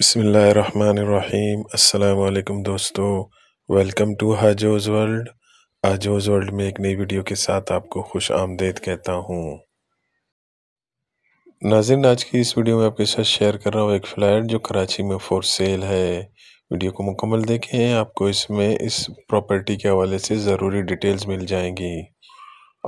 बसमीम् अल्लाम दोस्तों welcome to हाजोज़ वर्ल्ड हाजोज़ वर्ल्ड में एक नई वीडियो के साथ आपको खुश आमदेद कहता हूँ नाजिन आज की इस वीडियो में आपके साथ शेयर कर रहा हूँ एक फ्लैट जो कराची में फॉर सेल है वीडियो को मुकम्मल देखें आपको इसमें इस प्रॉपर्टी के हवाले से ज़रूरी डिटेल्स मिल जाएंगी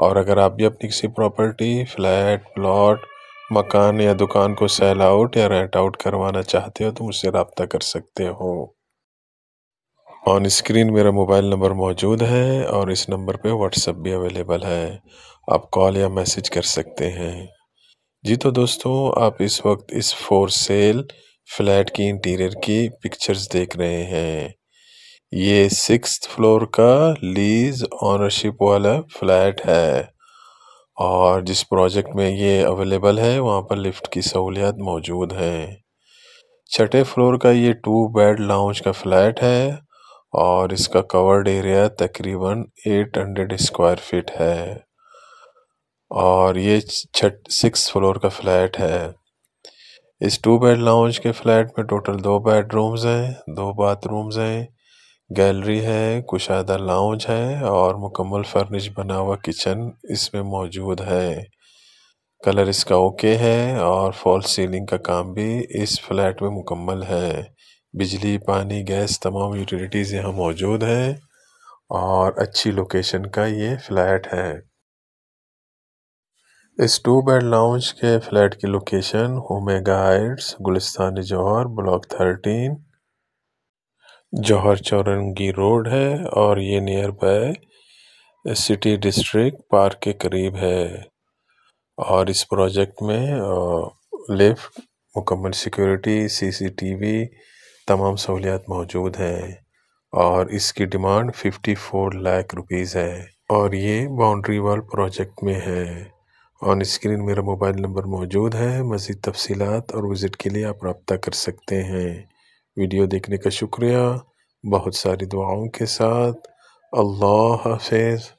और अगर आप भी अपनी किसी प्रॉपर्टी फ्लैट प्लॉट मकान या दुकान को सेल आउट या रेंट आउट करवाना चाहते हो तो मुझसे रबता कर सकते हो ऑन स्क्रीन मेरा मोबाइल नंबर मौजूद है और इस नंबर पे व्हाट्सअप भी अवेलेबल है आप कॉल या मैसेज कर सकते हैं जी तो दोस्तों आप इस वक्त इस फोर सेल फ्लैट की इंटीरियर की पिक्चर्स देख रहे हैं ये सिक्स फ्लोर का लीज ऑनरशिप वाला फ्लैट है और जिस प्रोजेक्ट में ये अवेलेबल है वहाँ पर लिफ्ट की सहूलियत मौजूद है छठे फ्लोर का ये टू बेड लाउंज का फ्लैट है और इसका कवर्ड एरिया तकरीबन 800 स्क्वायर फीट है और ये छठ सिक्स फ्लोर का फ्लैट है इस टू बेड लाउंज के फ्लैट में टोटल दो बेडरूम्स हैं दो बाथरूम्स हैं गैलरी है कुशादा लाउंज है और मुकम्मल फर्निश बना हुआ किचन इसमें मौजूद है कलर इसका ओके है और फॉल सीलिंग का काम भी इस फ्लैट में मुकम्मल है बिजली पानी गैस तमाम यूटिलिटीज़ यहाँ मौजूद हैं और अच्छी लोकेशन का ये फ्लैट है इस टू बेड लाउंज के फ्लैट की location Omega heights Gulistan Johar block thirteen Johar Chowrangi road है और ये near by city district park के करीब है और इस प्रोजेक्ट में लिफ्ट मुकम्मल सिक्योरिटी सीसीटीवी तमाम सहूलियात मौजूद हैं और इसकी डिमांड 54 लाख रुपीस है और ये बाउंड्री वॉल प्रोजेक्ट में है ऑन स्क्रीन मेरा मोबाइल नंबर मौजूद है मज़ीद तफसीत और विज़िट के लिए आप रबता कर सकते हैं वीडियो देखने का शुक्रिया बहुत सारी दुआओं के साथ अल्लाह हाफिज़